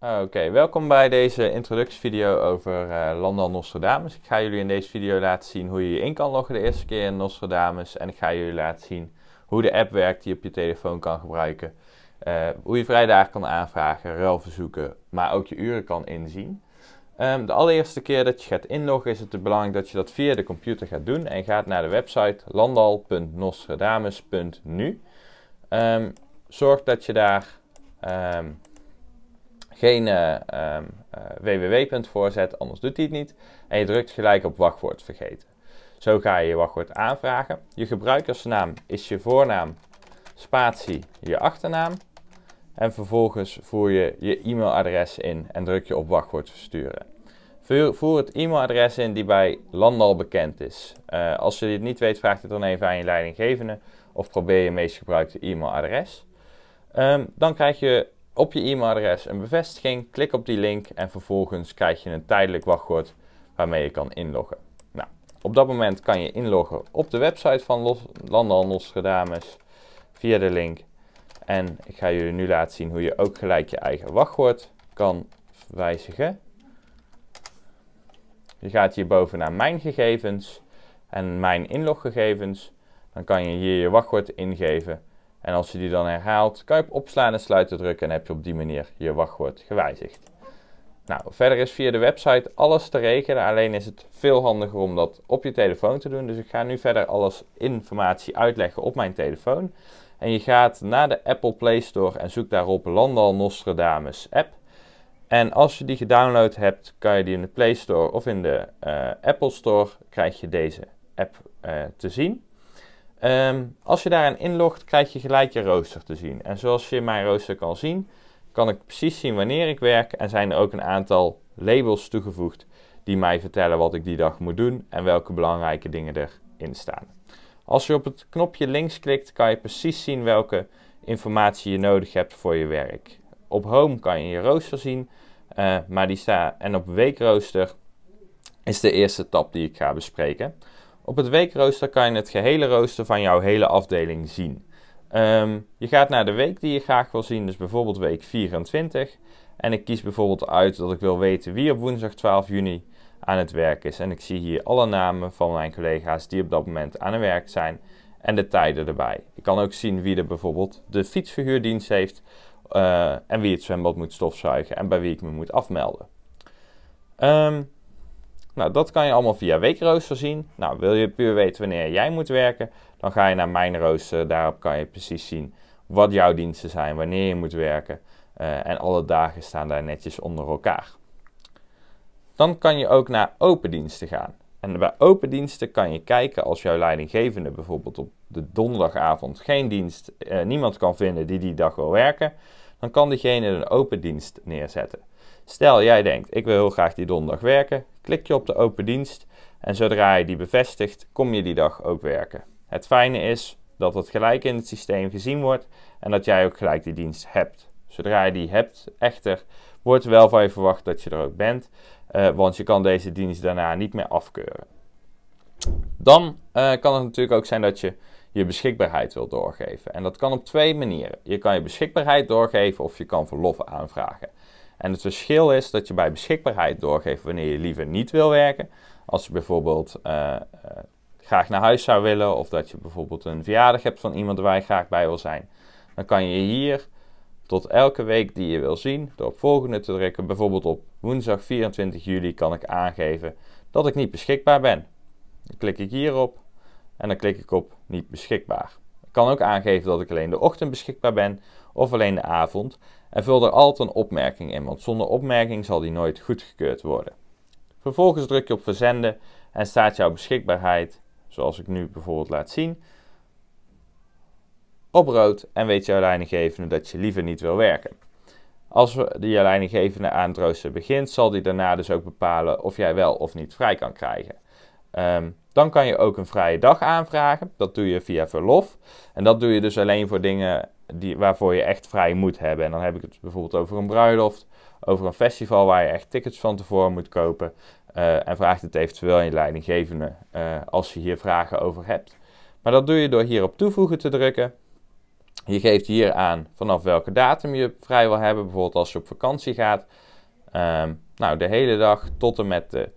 Ah, oké, welkom bij deze introductievideo over eh, Landal Nostradamus. Ik ga jullie in deze video laten zien hoe je je in kan loggen de eerste keer in Nostradamus. En ik ga jullie laten zien hoe de app werkt die je op je telefoon kan gebruiken. Eh, hoe je vrijdag kan aanvragen, ruilverzoeken, maar ook je uren kan inzien. Ehm, de allereerste keer dat je gaat inloggen is het belangrijk dat je dat via de computer gaat doen. En gaat naar de website landal.nostradamus.nu. Ehm, zorg dat je daar... Ehm, geen uh, eh, ehm, eh, www.voorzet, anders doet hij het niet. En je drukt gelijk op wachtwoord vergeten. Zo ga je je wachtwoord aanvragen. Je gebruikersnaam is je voornaam, spatie, je achternaam. En vervolgens voer je je e-mailadres in en druk je op wachtwoord versturen. Voer het e-mailadres in die bij Landal bekend is. Eh, als je dit niet weet, vraag het dan even aan je leidinggevende of probeer je meest gebruikte e-mailadres. Ehm, dan krijg je op je e-mailadres een bevestiging, klik op die link en vervolgens krijg je een tijdelijk wachtwoord waarmee je kan inloggen. Nou, op dat moment kan je inloggen op de website van Landenhandelsgedames via de link. En ik ga jullie nu laten zien hoe je ook gelijk je eigen wachtwoord kan wijzigen. Je gaat hierboven naar mijn gegevens en mijn inloggegevens. Dan kan je hier je wachtwoord ingeven en als je die dan herhaalt, kan je op opslaan en sluiten drukken en heb je op die manier je wachtwoord gewijzigd. Nou, verder is via de website alles te regelen, alleen is het veel handiger om dat op je telefoon te doen. Dus ik ga nu verder alles informatie uitleggen op mijn telefoon. En je gaat naar de Apple Play Store en zoekt daarop Landal Nostradamus app. En als je die gedownload hebt, kan je die in de Play Store of in de eh, Apple Store, krijg je deze app eh, te zien. Ehm, als je daarin inlogt, krijg je gelijk je rooster te zien. En zoals je mijn rooster kan zien, kan ik precies zien wanneer ik werk en zijn er ook een aantal labels toegevoegd die mij vertellen wat ik die dag moet doen en welke belangrijke dingen erin staan. Als je op het knopje links klikt, kan je precies zien welke informatie je nodig hebt voor je werk. Op home kan je je rooster zien, eh, maar die staat en op weekrooster is de eerste tab die ik ga bespreken. Op het weekrooster kan je het gehele rooster van jouw hele afdeling zien. Ehm, je gaat naar de week die je graag wil zien, dus bijvoorbeeld week 24. En ik kies bijvoorbeeld uit dat ik wil weten wie op woensdag 12 juni aan het werk is. En ik zie hier alle namen van mijn collega's die op dat moment aan het werk zijn en de tijden erbij. Ik kan ook zien wie er bijvoorbeeld de fietsverhuurdienst heeft eh, en wie het zwembad moet stofzuigen en bij wie ik me moet afmelden. Ehm, nou, dat kan je allemaal via weekrooster zien. Nou, wil je puur weten wanneer jij moet werken, dan ga je naar mijn rooster. Daarop kan je precies zien wat jouw diensten zijn, wanneer je moet werken. Eh, en alle dagen staan daar netjes onder elkaar. Dan kan je ook naar open diensten gaan. En bij open diensten kan je kijken als jouw leidinggevende bijvoorbeeld op de donderdagavond geen dienst, eh, niemand kan vinden die die dag wil werken, dan kan diegene een open dienst neerzetten. Stel jij denkt, ik wil heel graag die donderdag werken, klik je op de open dienst en zodra je die bevestigt, kom je die dag ook werken. Het fijne is dat het gelijk in het systeem gezien wordt en dat jij ook gelijk die dienst hebt. Zodra je die hebt, echter, wordt wel van je verwacht dat je er ook bent, eh, want je kan deze dienst daarna niet meer afkeuren. Dan eh, kan het natuurlijk ook zijn dat je je beschikbaarheid wil doorgeven. En dat kan op twee manieren. Je kan je beschikbaarheid doorgeven of je kan verlof aanvragen. En het verschil is dat je bij beschikbaarheid doorgeeft wanneer je liever niet wil werken. Als je bijvoorbeeld eh, eh, graag naar huis zou willen of dat je bijvoorbeeld een verjaardag hebt van iemand waar je graag bij wil zijn. Dan kan je hier tot elke week die je wil zien door op volgende te drukken. Bijvoorbeeld op woensdag 24 juli kan ik aangeven dat ik niet beschikbaar ben. Dan klik ik hierop en dan klik ik op niet beschikbaar. Ik kan ook aangeven dat ik alleen de ochtend beschikbaar ben of alleen de avond en vul er altijd een opmerking in, want zonder opmerking zal die nooit goedgekeurd worden. Vervolgens druk je op verzenden en staat jouw beschikbaarheid, zoals ik nu bijvoorbeeld laat zien, op rood en weet jouw leidinggevende dat je liever niet wil werken. Als de je leidinggevende aan het rooster begint, zal die daarna dus ook bepalen of jij wel of niet vrij kan krijgen. Ehm, dan kan je ook een vrije dag aanvragen. Dat doe je via verlof. En dat doe je dus alleen voor dingen die, waarvoor je echt vrij moet hebben. En dan heb ik het bijvoorbeeld over een bruiloft, over een festival waar je echt tickets van tevoren moet kopen. Eh, en vraag het eventueel aan je leidinggevende eh, als je hier vragen over hebt. Maar dat doe je door hier op toevoegen te drukken. Je geeft hier aan vanaf welke datum je vrij wil hebben. Bijvoorbeeld als je op vakantie gaat. Ehm, nou, de hele dag tot en met de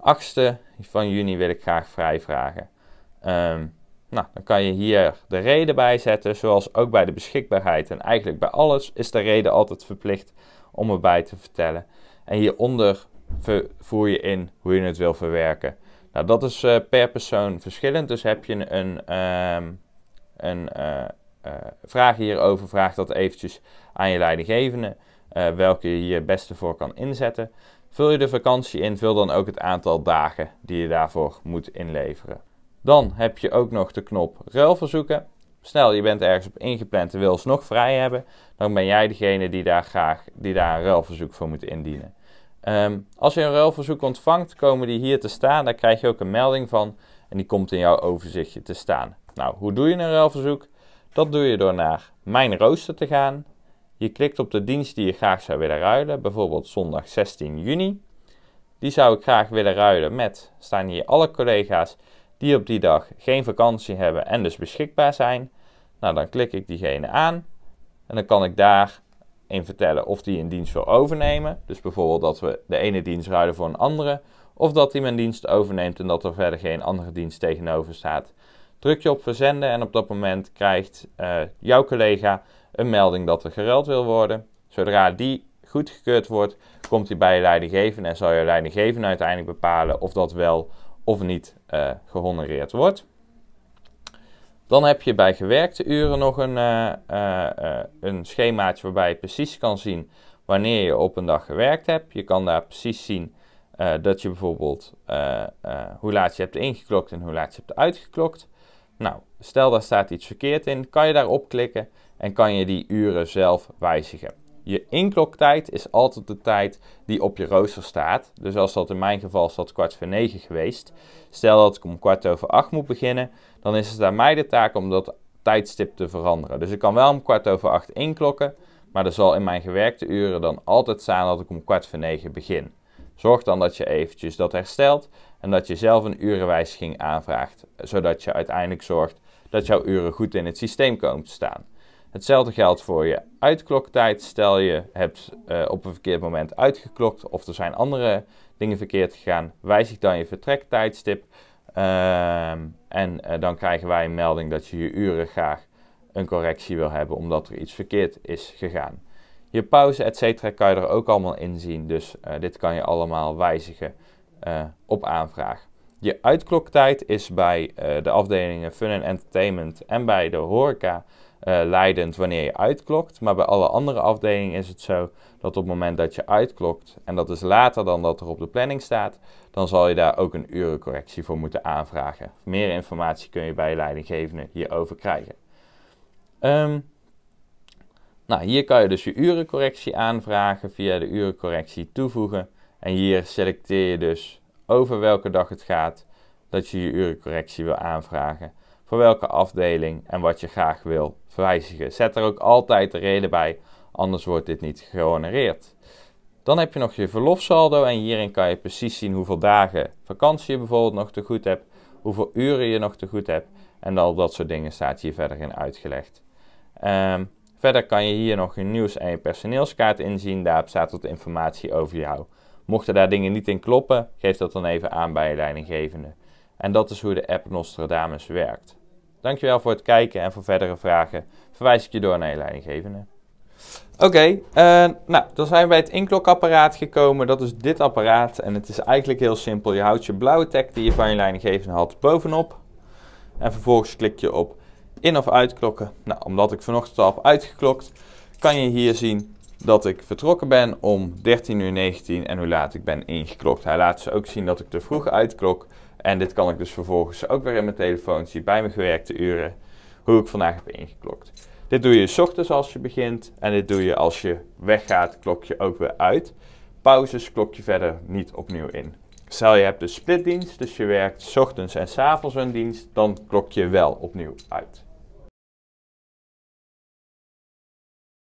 8e van juni wil ik graag vrij vragen. Ehm, nou, dan kan je hier de reden bij zetten. Zoals ook bij de beschikbaarheid en eigenlijk bij alles is de reden altijd verplicht om erbij te vertellen. En hieronder voer je in hoe je het wil verwerken. Nou, dat is eh, per persoon verschillend. Dus heb je een, een ehm, eh, eh, vraag hierover, vraag dat eventjes aan je leidinggevende. welke je je beste voor kan inzetten. Vul je de vakantie in, vul dan ook het aantal dagen die je daarvoor moet inleveren. Dan heb je ook nog de knop ruilverzoeken. Stel je bent ergens op ingepland en wil nog vrij hebben, dan ben jij degene die daar graag die daar een ruilverzoek voor moet indienen. Ehm, als je een ruilverzoek ontvangt, komen die hier te staan. Daar krijg je ook een melding van en die komt in jouw overzichtje te staan. Nou, hoe doe je een ruilverzoek? Dat doe je door naar Mijn Rooster te gaan. Je klikt op de dienst die je graag zou willen ruilen, bijvoorbeeld zondag 16 juni. Die zou ik graag willen ruilen met, staan hier alle collega's die op die dag geen vakantie hebben en dus beschikbaar zijn. Nou, dan klik ik diegene aan en dan kan ik daarin vertellen of die een dienst wil overnemen. Dus bijvoorbeeld dat we de ene dienst ruilen voor een andere, of dat hij mijn dienst overneemt en dat er verder geen andere dienst tegenover staat. Druk je op verzenden en op dat moment krijgt eh, jouw collega een melding dat er geruild wil worden. Zodra die goedgekeurd wordt, komt hij bij je leidinggevende en zal je leidinggevende uiteindelijk bepalen of dat wel of niet eh, gehonoreerd wordt. Dan heb je bij gewerkte uren nog een, eh, eh, een schemaatje waarbij je precies kan zien wanneer je op een dag gewerkt hebt. Je kan daar precies zien dat je bijvoorbeeld hoe laat je hebt ingeklokt en hoe laat je hebt uitgeklokt. Nou, stel daar staat iets verkeerd in, kan je daarop klikken en kan je die uren zelf wijzigen. Je inkloktijd is altijd de tijd die op je rooster staat. Dus als dat in mijn geval is kwart voor negen geweest. Stel dat ik om kwart over acht moet beginnen, dan is het aan mij de taak om dat tijdstip te veranderen. Dus ik kan wel om kwart over acht inklokken, maar er zal in mijn gewerkte uren dan altijd staan dat ik om kwart voor negen begin. Zorg dan dat je eventjes dat herstelt en dat je zelf een urenwijziging aanvraagt, zodat je uiteindelijk zorgt dat jouw uren goed in het systeem komen te staan. Hetzelfde geldt voor je uitkloktijd. Stel je hebt eh, op een verkeerd moment uitgeklokt of er zijn andere dingen verkeerd gegaan, wijzig dan je vertrektijdstip. Ehm, en eh, dan krijgen wij een melding dat je je uren graag een correctie wil hebben omdat er iets verkeerd is gegaan. Je pauze, etc. kan je er ook allemaal in zien. Dus eh, dit kan je allemaal wijzigen op aanvraag. Je uitkloktijd is bij eh, de afdelingen Fun en Entertainment en bij de horeca eh, leidend wanneer je uitklokt. Maar bij alle andere afdelingen is het zo dat op het moment dat je uitklokt, en dat is later dan dat er op de planning staat, dan zal je daar ook een urencorrectie voor moeten aanvragen. Meer informatie kun je bij je leidinggevende hierover krijgen. Ehm, nou, hier kan je dus je urencorrectie aanvragen via de urencorrectie toevoegen. En hier selecteer je dus over welke dag het gaat dat je je urencorrectie wil aanvragen, voor welke afdeling en wat je graag wil verwijzigen. Zet er ook altijd de reden bij, anders wordt dit niet gehonoreerd. Dan heb je nog je verlofsaldo en hierin kan je precies zien hoeveel dagen vakantie je bijvoorbeeld nog te goed hebt, hoeveel uren je nog te goed hebt en al dat soort dingen staat hier verder in uitgelegd. Ehm, verder kan je hier nog je nieuws- en je personeelskaart inzien. Daarop staat wat informatie over jou Mochten daar dingen niet in kloppen, geef dat dan even aan bij je leidinggevende. En dat is hoe de app Nostradamus werkt. Dankjewel voor het kijken en voor verdere vragen verwijs ik je door naar je leidinggevende. Oké, eh, nou, dan zijn we bij het inklokapparaat gekomen. Dat is dit apparaat en het is eigenlijk heel simpel. Je houdt je blauwe tag die je van je leidinggevende had bovenop. En vervolgens klik je op in- of uitklokken. Nou, omdat ik vanochtend al heb uitgeklokt, kan je hier zien dat ik vertrokken ben om 13.19 uur 19 en hoe laat ik ben ingeklokt. Hij laat ze ook zien dat ik te vroeg uitklok. En dit kan ik dus vervolgens ook weer in mijn telefoon zien bij mijn gewerkte uren hoe ik vandaag heb ingeklokt. Dit doe je s ochtends als je begint en dit doe je als je weggaat, klok je ook weer uit. Pauzes klok je verder niet opnieuw in. Stel je hebt een splitdienst, dus je werkt s ochtends en s avonds een dienst, dan klok je wel opnieuw uit.